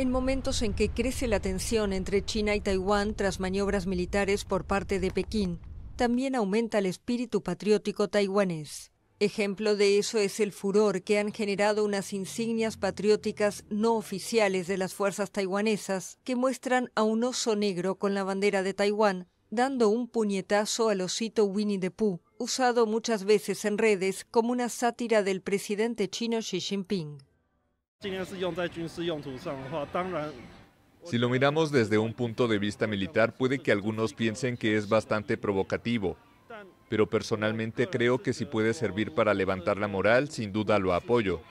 En momentos en que crece la tensión entre China y Taiwán tras maniobras militares por parte de Pekín, también aumenta el espíritu patriótico taiwanés. Ejemplo de eso es el furor que han generado unas insignias patrióticas no oficiales de las fuerzas taiwanesas que muestran a un oso negro con la bandera de Taiwán dando un puñetazo al osito Winnie the Pooh, usado muchas veces en redes como una sátira del presidente chino Xi Jinping. Si lo miramos desde un punto de vista militar, puede que algunos piensen que es bastante provocativo, pero personalmente creo que si puede servir para levantar la moral, sin duda lo apoyo.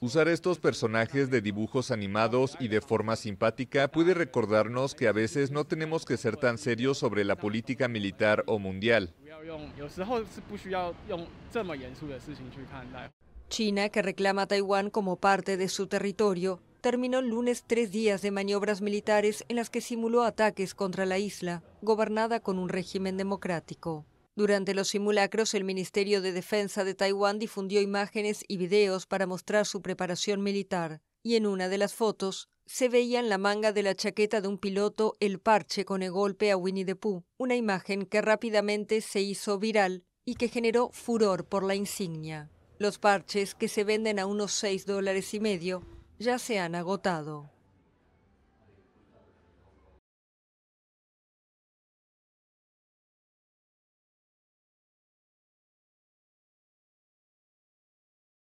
Usar estos personajes de dibujos animados y de forma simpática puede recordarnos que a veces no tenemos que ser tan serios sobre la política militar o mundial. China, que reclama Taiwán como parte de su territorio, terminó el lunes tres días de maniobras militares en las que simuló ataques contra la isla, gobernada con un régimen democrático. Durante los simulacros, el Ministerio de Defensa de Taiwán difundió imágenes y videos para mostrar su preparación militar, y en una de las fotos se veía en la manga de la chaqueta de un piloto el parche con el golpe a Winnie the Pooh, una imagen que rápidamente se hizo viral y que generó furor por la insignia. Los parches, que se venden a unos 6 dólares y medio, ya se han agotado.